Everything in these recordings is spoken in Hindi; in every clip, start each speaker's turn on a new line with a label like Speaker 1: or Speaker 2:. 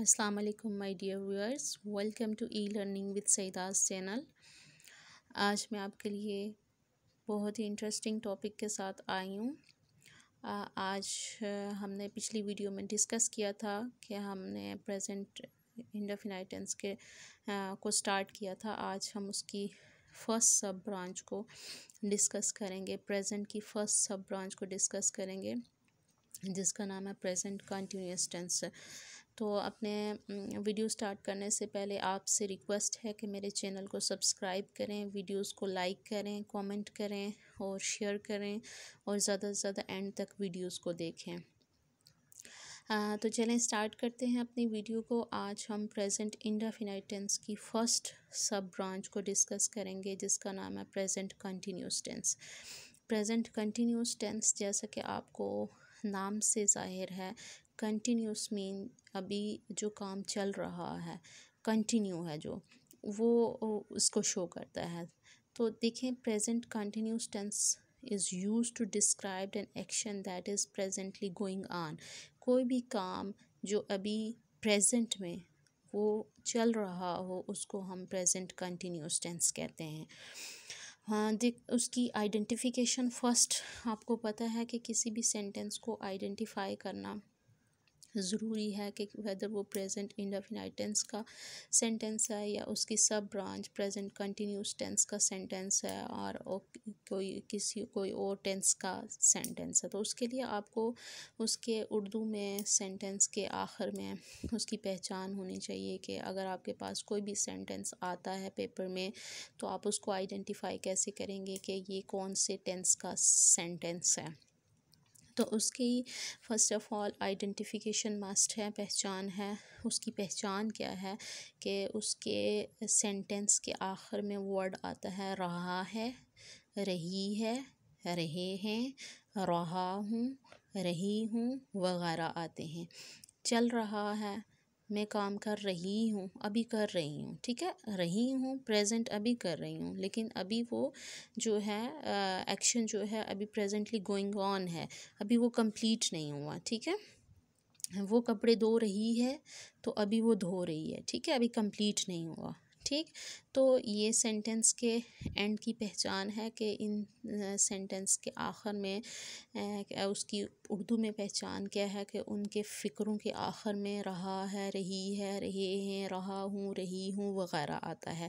Speaker 1: अस्सलाम वालेकुम my dear viewers welcome to E learning with सईदास चैनल आज मैं आपके लिए बहुत ही इंटरेस्टिंग टॉपिक के साथ आई हूँ आज हमने पिछली वीडियो में डिस्कस किया था कि हमने प्रेजेंट इंडेफिनाइट टेंस के आ, को स्टार्ट किया था आज हम उसकी फ़र्स्ट सब ब्रांच को डिस्कस करेंगे प्रेजेंट की फ़र्स्ट सब ब्रांच को डिस्कस करेंगे जिसका नाम है प्रेजेंट कंटिन्यूस टेंस तो अपने वीडियो स्टार्ट करने से पहले आपसे रिक्वेस्ट है कि मेरे चैनल को सब्सक्राइब करें वीडियोस को लाइक करें कमेंट करें और शेयर करें और ज़्यादा से ज़्यादा एंड तक वीडियोस को देखें आ, तो चलें स्टार्ट करते हैं अपनी वीडियो को आज हम प्रेजेंट इंडाफिनाइट टेंस की फ़र्स्ट सब ब्रांच को डिस्कस करेंगे जिसका नाम है present continuous tense present continuous tense जैसा कि आपको नाम से जाहिर है कंटिन्यूस मीन अभी जो काम चल रहा है कंटिन्यू है जो वो उसको शो करता है तो देखें present continuous tense is used to describe an action that is presently going on कोई भी काम जो अभी प्रेजेंट में वो चल रहा हो उसको हम प्रेजेंट कंटिन्यूस टेंस कहते हैं हाँ देख उसकी आइडेंटिफिकेशन फर्स्ट आपको पता है कि किसी भी सेंटेंस को आइडेंटिफाई करना ज़रूरी है कि वेदर वो प्रेजेंट इंडेफिनाइट टेंस का सेंटेंस है या उसकी sub branch present continuous tense का सेंटेंस है और कोई किसी कोई और टेंस का सेंटेंस है तो उसके लिए आपको उसके उर्दू में सेंटेंस के आखिर में उसकी पहचान होनी चाहिए कि अगर आपके पास कोई भी सेंटेंस आता है पेपर में तो आप उसको आइडेंटिफाई कैसे करेंगे कि ये कौन से टेंस का सेंटेंस है तो उसकी first of all identification must है पहचान है उसकी पहचान क्या है कि उसके सेंटेंस के आखिर में वर्ड आता है रहा है रही है रहे हैं रहा हूँ रही हूँ वगैरह आते हैं चल रहा है मैं काम कर रही हूँ अभी कर रही हूँ ठीक है रही हूँ प्रेजेंट अभी कर रही हूँ लेकिन अभी वो जो है एक्शन जो है अभी प्रेजेंटली गोइंग ऑन है अभी वो कंप्लीट नहीं हुआ ठीक है वो कपड़े धो रही है तो अभी वो धो रही है ठीक है अभी कंप्लीट नहीं हुआ ठीक तो ये सेंटेंस के एंड की पहचान है कि इन सेंटेंस के आखिर में उसकी उर्दू में पहचान क्या है कि उनके फ़िक्रों के आखिर में रहा है रही है रहे हैं रहा हूँ रही हूँ वगैरह आता है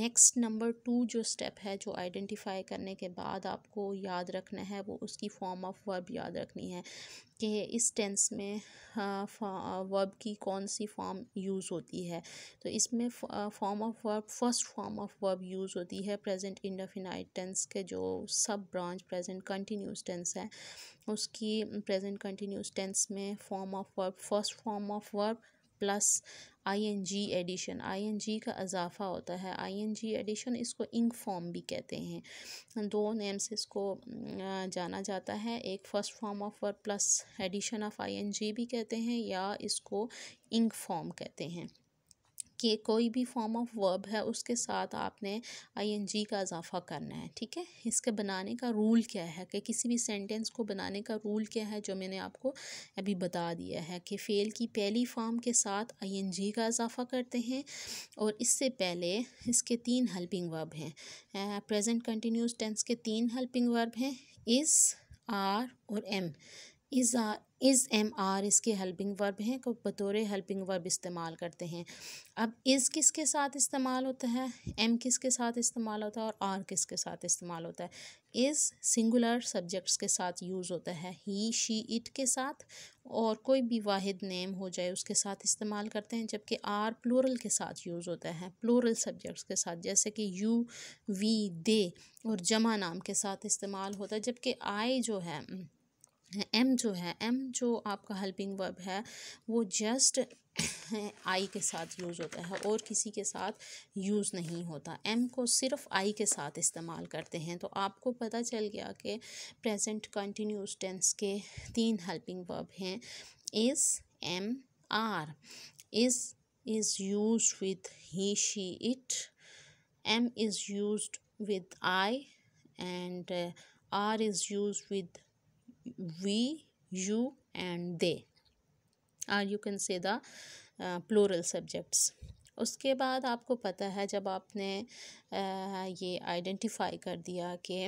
Speaker 1: नेक्स्ट नंबर टू जो स्टेप है जो आइडेंटिफाई करने के बाद आपको याद रखना है वो उसकी फॉर्म ऑफ वर्ब याद रखनी है कि इस टेंस में वर्ब की कौन सी फॉर्म यूज़ होती है तो इसमें form of verb first first form of verb use होती है प्रेजेंट इंडेफिनाइट टेंस के जो सब ब्रांच प्रेजेंट कंटिन्यूस टेंस है उसकी प्रेजेंट कंटिन्यूस टेंस में form of verb first form of verb plus I N G addition I N G का अजाफा होता है आई एन जी एडिशन इसको इंक फॉर्म भी कहते हैं दो नेम से इसको जाना जाता है एक first form of verb plus addition of I N G भी कहते हैं या इसको इंक फॉर्म कहते हैं कि कोई भी फॉर्म ऑफ वर्ब है उसके साथ आपने आईएनजी का इजाफ़ा करना है ठीक है इसके बनाने का रूल क्या है कि किसी भी सेंटेंस को बनाने का रूल क्या है जो मैंने आपको अभी बता दिया है कि फेल की पहली फॉर्म के साथ आईएनजी का इजाफ़ा करते हैं और इससे पहले इसके तीन हेल्पिंग वर्ब हैं प्रेजेंट कंटिन्यूस टेंस के तीन हेल्पिंग वर्ब हैं इस आर और am is are is am are इसके हेल्पिंग वर्ब हैं को बतौर हेल्पिंग वर्ब इस्तेमाल करते हैं अब इज़ किस के साथ इस्तेमाल होता है एम किस के साथ इस्तेमाल होता है और आर किस के साथ इस्तेमाल होता है इज़ सिंगुलर सब्जेक्ट्स के साथ यूज़ होता है ही शी इट के साथ और कोई भी वाहिद नेम हो जाए उसके साथ इस्तेमाल करते हैं जबकि आर प्लोरल के साथ यूज़ होता है प्लोरल सब्जेक्ट्स के साथ जैसे कि यू वी दे और जमा नाम के साथ इस्तेमाल होता है जबकि आई जो है एम जो है एम जो आपका हेल्पिंग वर्ब है वो जस्ट आई के साथ यूज़ होता है और किसी के साथ यूज़ नहीं होता एम को सिर्फ आई के साथ इस्तेमाल करते हैं तो आपको पता चल गया कि प्रेजेंट कंटिन्यूस टेंस के तीन हेल्पिंग वर्ब हैं is am are is is use with he she it am is use with I and are is use with we you and they or you can say the uh, plural subjects उसके बाद आपको पता है जब आपने ये आइडेंटिफाई कर दिया कि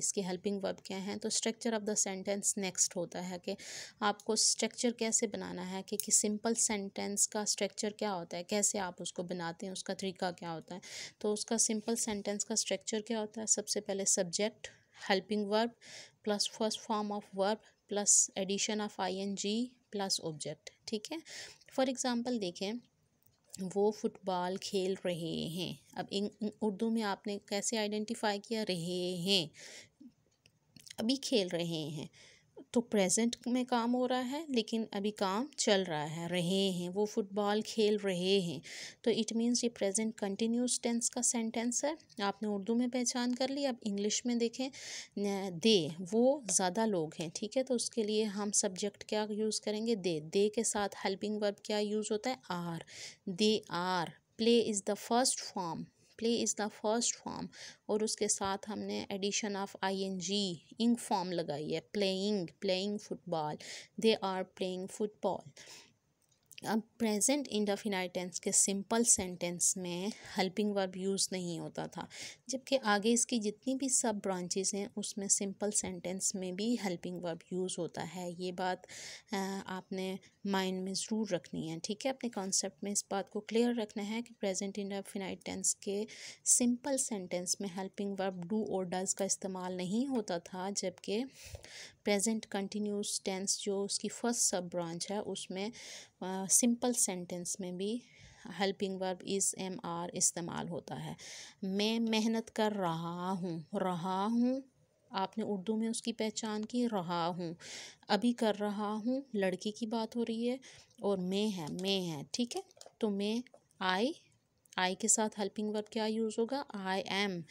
Speaker 1: इसके हेल्पिंग वर्ब क्या हैं तो structure of the sentence next होता है कि आपको स्ट्रक्चर कैसे बनाना है कि, कि सिंपल सेंटेंस का स्ट्रक्चर क्या होता है कैसे आप उसको बनाते हैं उसका तरीका क्या होता है तो उसका सिंपल सेंटेंस का स्ट्रक्चर क्या होता है सबसे पहले subject helping verb plus first form of verb plus addition of I N G plus object ठीक है फॉर एग्जांपल देखें वो फुटबॉल खेल रहे हैं अब इन उर्दू में आपने कैसे आइडेंटिफाई किया रहे हैं अभी खेल रहे हैं तो प्रेजेंट में काम हो रहा है लेकिन अभी काम चल रहा है रहे हैं वो फुटबॉल खेल रहे हैं तो इट मीन्स ये प्रेजेंट कंटिन्यूस टेंस का सेंटेंस है आपने उर्दू में पहचान कर ली अब इंग्लिश में देखें दे वो ज़्यादा लोग हैं ठीक है तो उसके लिए हम सब्जेक्ट क्या यूज़ करेंगे दे दे के साथ हेल्पिंग वर्ब क्या यूज़ होता है are they are play is the first form play is the first form और उसके साथ हमने addition of I N G ing form लगाई है playing playing football they are playing football अब प्रेजेंट इंडेफिनाइट टेंस के सिंपल सेंटेंस में हेल्पिंग वर्ब यूज़ नहीं होता था जबकि आगे इसकी जितनी भी सब ब्रांचेस हैं उसमें सिंपल सेंटेंस में भी हेल्पिंग वर्ब यूज़ होता है ये बात आपने माइंड में ज़रूर रखनी है ठीक है अपने कॉन्सेप्ट में इस बात को क्लियर रखना है कि प्रेजेंट इंडेफिनाइट टेंस के सिंपल सेंटेंस में हेल्पिंग वर्ब डू और डज का इस्तेमाल नहीं होता था जबकि प्रेजेंट कंटिन्यूस टेंस जो उसकी फर्स्ट सब ब्रांच है उसमें सिंपल सेंटेंस में भी helping verb is am are इस्तेमाल होता है मैं मेहनत कर रहा हूँ रहा हूँ आपने उर्दू में उसकी पहचान की रहा हूँ अभी कर रहा हूँ लड़की की बात हो रही है और मैं है मैं है ठीक है तो मैं आई आई के साथ हेल्पिंग वर्ब क्या यूज़ होगा I am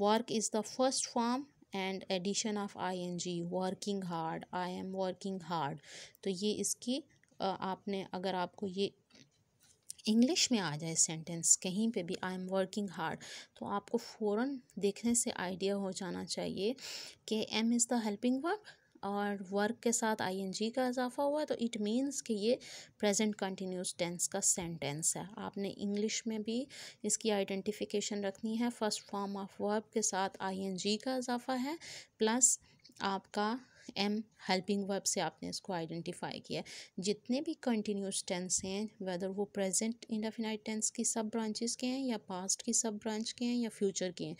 Speaker 1: work is the first form and addition of I N G working hard I am working hard तो ये इसकी आपने अगर आपको ये इंग्लिश में आ जाए सेंटेंस कहीं पे भी आई एम वर्किंग हार्ड तो आपको फ़ौर देखने से आइडिया हो जाना चाहिए कि am is the helping work और वर्क के साथ आईएनजी का इजाफा हुआ तो इट मीन्स कि ये प्रेजेंट कंटिन्यूस टेंस का सेंटेंस है आपने इंग्लिश में भी इसकी आइडेंटिफिकेशन रखनी है फर्स्ट फॉर्म ऑफ वर्ब के साथ आईएनजी का इजाफा है प्लस आपका एम हेल्पिंग वर्ब से आपने इसको आइडेंटिफाई किया जितने भी कंटिन्यूस टेंस हैं वेदर वो प्रेजेंट इंडेफिनाइट टेंस की सब ब्रांचेस के हैं या पास्ट की सब ब्रांच के हैं या फ्यूचर के हैं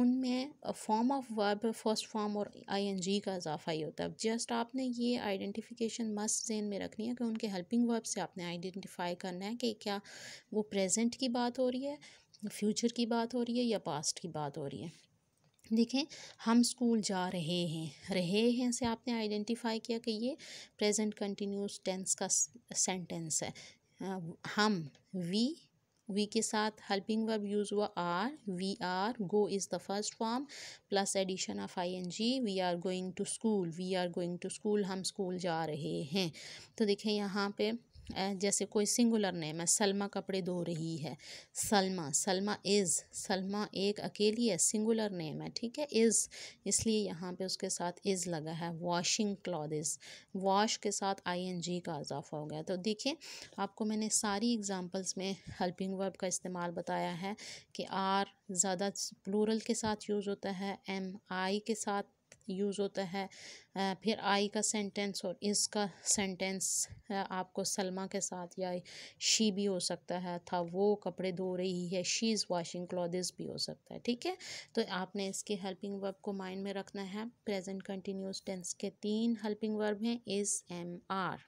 Speaker 1: उनमें form of verb first form और आईएनजी का इजाफा ही होता है जस्ट आपने ये आइडेंटिफिकेशन मस्ट जहन में रखनी है कि उनके हेल्पिंग वर्ब से आपने आइडेंटिफाई करना है कि क्या वो प्रेजेंट की बात हो रही है फ्यूचर की बात हो रही है या पास्ट की बात हो रही है देखें हम स्कूल जा रहे हैं रहे हैं से आपने आइडेंटिफाई किया कि ये प्रेजेंट कंटिन्यूस टेंस का सेंटेंस है हम वी वी के साथ हेल्पिंग वर्ब यूज़ हुआ are we are go is the first form plus addition of I N G we are going to school we are going to school हम स्कूल जा रहे हैं तो देखें यहाँ पे जैसे कोई सिंगुलर नेम है सलमा कपड़े धो रही है सलमा सलमा इज़ सलमा एक अकेली है सिंगुलर नेम है ठीक है इज़ इसलिए यहाँ पे उसके साथ इज़ लगा है वॉशिंग क्लॉदिस वॉश के साथ आईएनजी का इजाफा हो गया तो देखिए आपको मैंने सारी एग्जांपल्स में हेल्पिंग वर्ब का इस्तेमाल बताया है कि आर ज़्यादा प्लूरल के साथ यूज़ होता है एम आई के साथ यूज़ होता है फिर आई का सेंटेंस और इसका सेंटेंस आपको सलमा के साथ या शी भी हो सकता है था वो कपड़े धो रही है शी इज़ वॉशिंग क्लॉथिस भी हो सकता है ठीक है तो आपने इसके हेल्पिंग वर्ब को माइंड में रखना है प्रेजेंट कंटिन्यूस टेंस के तीन हेल्पिंग वर्ब हैं is am are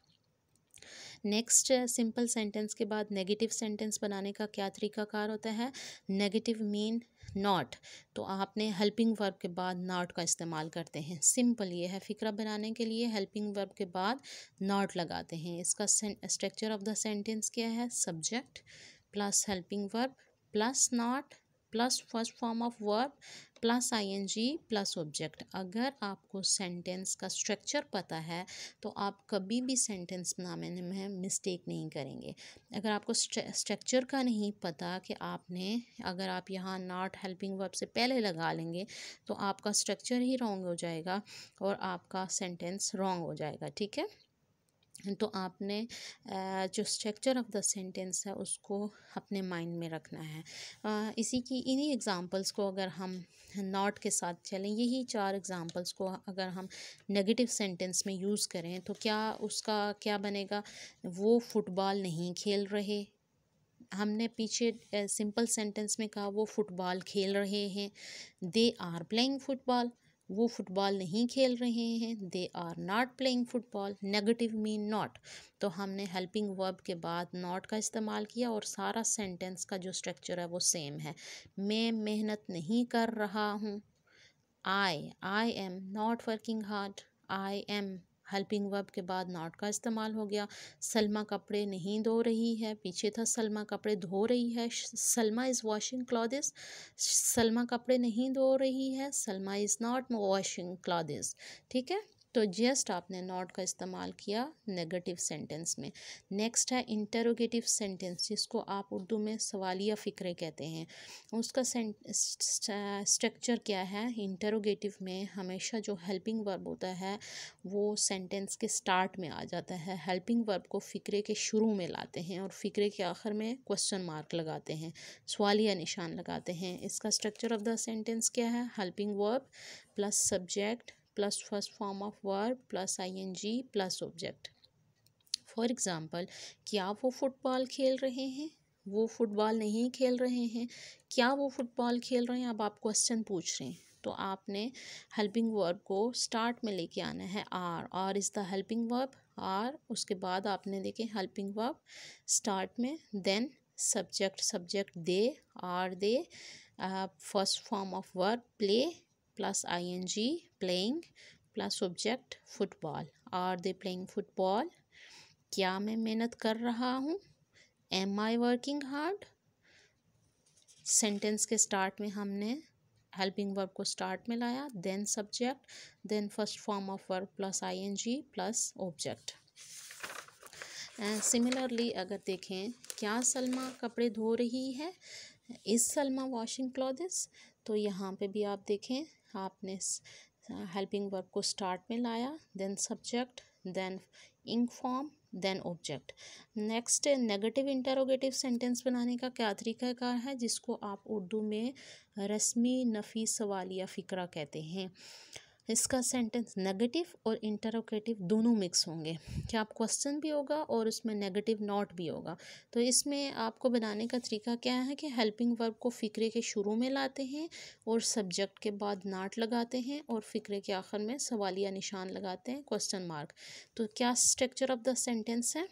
Speaker 1: next simple sentence के बाद नेगेटिव सेंटेंस बनाने का क्या तरीकाकार होता है नेगेटिव मीन नॉट तो आपने हेल्पिंग वर्ब के बाद नॉट का इस्तेमाल करते हैं सिंपल ये है फ़िक्रा बनाने के लिए हेल्पिंग वर्ब के बाद नॉट लगाते हैं इसका स्ट्रक्चर ऑफ द सेंटेंस क्या है subject plus helping verb plus not plus first form of verb plus I N G plus object अगर आपको सेंटेंस का स्ट्रक्चर पता है तो आप कभी भी सेंटेंस बनाने में मिस्टेक नहीं करेंगे अगर आपको स्ट्रक्चर का नहीं पता कि आपने अगर आप यहाँ नॉट हेल्पिंग वर्ब से पहले लगा लेंगे तो आपका स्ट्रक्चर ही रॉन्ग हो जाएगा और आपका सेंटेंस रॉन्ग हो जाएगा ठीक है तो आपने जो स्ट्रक्चर ऑफ द सेंटेंस है उसको अपने माइंड में रखना है इसी की इन्हीं एग्जांपल्स को अगर हम नॉट के साथ चलें यही चार एग्जांपल्स को अगर हम नेगेटिव सेंटेंस में यूज़ करें तो क्या उसका क्या बनेगा वो फुटबॉल नहीं खेल रहे हमने पीछे सिंपल सेंटेंस में कहा वो फुटबॉल खेल रहे हैं दे आर प्लेइंग फुटबॉल वो फुटबॉल नहीं खेल रहे हैं they are not playing football negative mean not तो हमने हेल्पिंग वर्ब के बाद नॉट का इस्तेमाल किया और सारा सेंटेंस का जो स्ट्रक्चर है वो सेम है मैं मेहनत नहीं कर रहा हूँ I I am not working hard I am helping verb के बाद नॉट का इस्तेमाल हो गया सलमा कपड़े नहीं धो रही है पीछे था सलमा कपड़े धो रही है Salma is washing clothes Salma कपड़े नहीं धो रही है Salma is not washing clothes ठीक है तो जस्ट आपने नॉट का इस्तेमाल किया नेगेटिव सेंटेंस में नेक्स्ट है इंटरोगेटिव सेंटेंस जिसको आप उर्दू में सवालिया फ़िक्रे कहते हैं उसका स्ट्रक्चर क्या है इंटरोगेटिव में हमेशा जो हेल्पिंग वर्ब होता है वो सेंटेंस के स्टार्ट में आ जाता है हेल्पिंग वर्ब को फ़िक्रे के शुरू में लाते हैं और फ़िक्रे के आखिर में क्वेश्चन मार्क लगाते हैं सवालिया निशान लगाते हैं इसका स्ट्रक्चर ऑफ द सेंटेंस क्या है helping verb plus subject plus first form of form plus I N G plus object for example क्या वो फुटबॉल खेल रहे हैं वो फुटबॉल नहीं खेल रहे हैं क्या वो फुटबॉल खेल रहे हैं अब आप क्वेश्चन पूछ रहे हैं तो आपने हेल्पिंग वर्ब को स्टार्ट में लेके आना है are are is the helping verb are उसके बाद आपने देखे हेल्पिंग वर्ब स्टार्ट में then subject subject they are they first form of verb play plus I N G playing plus subject football are they playing football क्या मैं मेहनत कर रहा हूँ am I working hard sentence के स्टार्ट में हमने हेल्पिंग वर्ब को स्टार्ट में लाया then subject then first form of verb plus I N G plus object similarly अगर देखें क्या सलमा कपड़े धो रही है इस सलमा वॉशिंग क्लॉथस तो यहाँ पे भी आप देखें आपने हेल्पिंग वर्ब को स्टार्ट में लाया then subject then ing form then object next negative interrogative sentence बनाने का क्या तरीकाकार है जिसको आप उर्दू में रस्मी नफी सवालिया फ़िक्रा कहते हैं इसका सेंटेंस नेगेटिव और इंटरोगेटिव दोनों मिक्स होंगे क्या आप क्वेश्चन भी होगा और उसमें नेगेटिव नॉट भी होगा तो इसमें आपको बनाने का तरीका क्या है कि हेल्पिंग वर्ब को फ़िक्रे के शुरू में लाते हैं और सब्जेक्ट के बाद नाट लगाते हैं और फ़िक्रे के आखिर में सवालिया निशान लगाते हैं क्वेश्चन मार्क तो क्या स्ट्रक्चर ऑफ द सेंटेंस है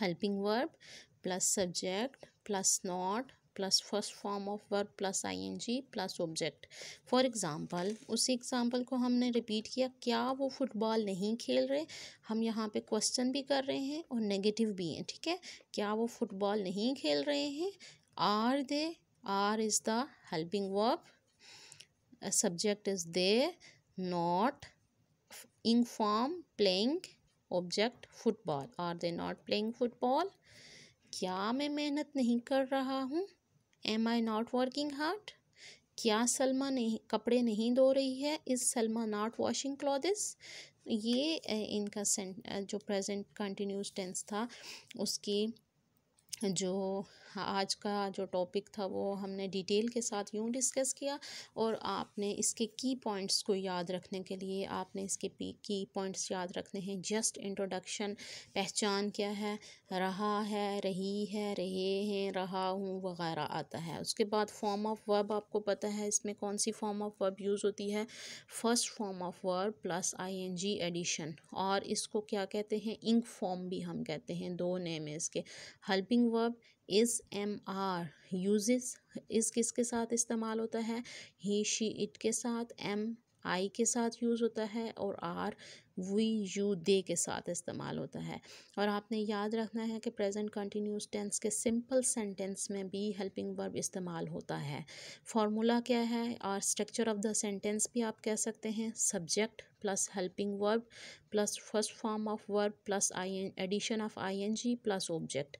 Speaker 1: helping verb plus subject plus not plus first form of verb plus I N G plus object for example उसी एग्जाम्पल को हमने रिपीट किया क्या वो फुटबॉल नहीं खेल रहे हम यहाँ पे क्वेश्चन भी कर रहे हैं और नेगेटिव भी हैं ठीक है क्या वो फुटबॉल नहीं खेल रहे हैं are they are is the helping verb subject is they not ing form playing object football are they not playing football क्या मैं मेहनत नहीं कर रहा हूँ am I not working hard क्या सलमा नहीं कपड़े नहीं धो रही है is Salma not washing clothes ये इनका सेंट जो प्रेजेंट कंटिन्यूस टेंस था उसकी जो आज का जो टॉपिक था वो हमने डिटेल के साथ यूँ डिस्कस किया और आपने इसके की पॉइंट्स को याद रखने के लिए आपने इसके की पॉइंट्स याद रखने हैं जस्ट इंट्रोडक्शन पहचान क्या है रहा है रही है रहे हैं रहा हूँ वगैरह आता है उसके बाद फॉर्म ऑफ वर्ब आपको पता है इसमें कौन सी फॉर्म ऑफ वर्ब यूज़ होती है first form of verb plus G addition और इसको क्या कहते हैं इंक फॉर्म भी हम कहते हैं दो नेम है इसके helping verb is am are uses is किसके साथ इस्तेमाल होता है ही शी इट के साथ एम आई के साथ यूज़ होता है और आर वी यू दे के साथ इस्तेमाल होता है और आपने याद रखना है कि प्रेजेंट कंटिन्यूस टेंस के सिंपल सेंटेंस में भी हेल्पिंग वर्ब इस्तेमाल होता है फार्मूला क्या है और स्ट्रक्चर ऑफ द सेंटेंस भी आप कह सकते हैं subject plus helping verb plus first form of verb plus I addition of I N G plus object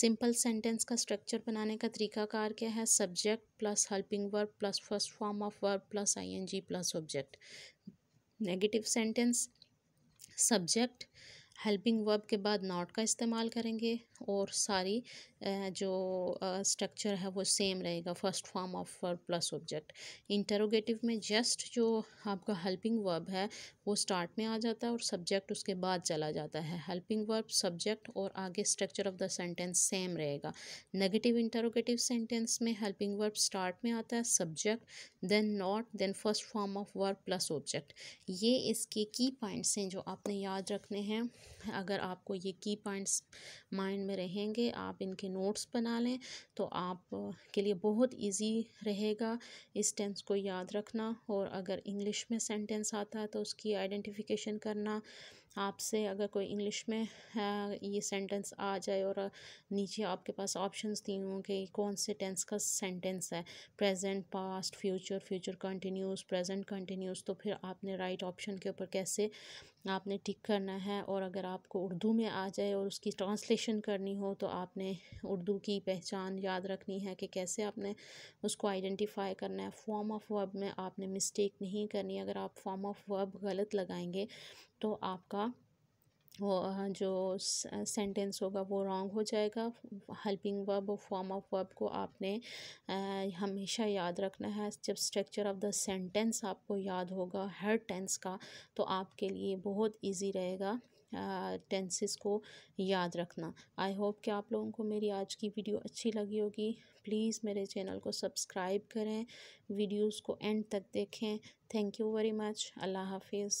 Speaker 1: simple sentence का स्ट्रक्चर बनाने का तरीकाकार क्या है subject plus helping verb plus first form of verb plus I N G plus object negative sentence subject helping verb के बाद नॉट का इस्तेमाल करेंगे और सारी जो स्ट्रक्चर है वो सेम रहेगा first form of verb plus object interrogative में जस्ट जो आपका हेल्पिंग वर्ब है वो स्टार्ट में आ जाता है और सब्जेक्ट उसके बाद चला जाता है हेल्पिंग वर्ब सब्जेक्ट और आगे structure of the sentence same रहेगा नेगेटिव इंटरोगेटिव सेंटेंस में हेल्पिंग वर्ब स्टार्ट में आता है subject then not then first form of verb plus object ये इसके की पॉइंट्स हैं जो आपने याद रखने हैं अगर आपको ये की पॉइंट्स माइंड में रहेंगे आप इनके नोट्स बना लें तो आप के लिए बहुत इजी रहेगा इस टेंस को याद रखना और अगर इंग्लिश में सेंटेंस आता है तो उसकी आइडेंटिफिकेशन करना आपसे अगर कोई इंग्लिश में ये सेंटेंस आ जाए और नीचे आपके पास ऑप्शंस दिए हों कि कौन से टेंस का सेंटेंस है present past future future continuous present continuous तो फिर आपने राइट ऑप्शन के ऊपर कैसे आपने टिक करना है और अगर आपको उर्दू में आ जाए और उसकी ट्रांसलेशन करनी हो तो आपने उर्दू की पहचान याद रखनी है कि कैसे आपने उसको आइडेंटिफाई करना है फॉर्म ऑफ वर्ब में आपने मिस्टेक नहीं करनी अगर आप फॉर्म ऑफ वर्ब गलत लगाएंगे तो आपका वो हाँ, जो सेंटेंस होगा वो रॉन्ग हो जाएगा हेल्पिंग वर्ब और फॉर्म ऑफ वर्ब को आपने हमेशा याद रखना है जब स्ट्रक्चर ऑफ द सेंटेंस आपको याद होगा हर टेंस का तो आपके लिए बहुत इजी रहेगा टेंसेस को याद रखना आई होप कि आप लोगों को मेरी आज की वीडियो अच्छी लगी होगी प्लीज़ मेरे चैनल को सब्सक्राइब करें वीडियोस को एंड तक देखें थैंक यू वेरी मच अल्लाह हाफिज़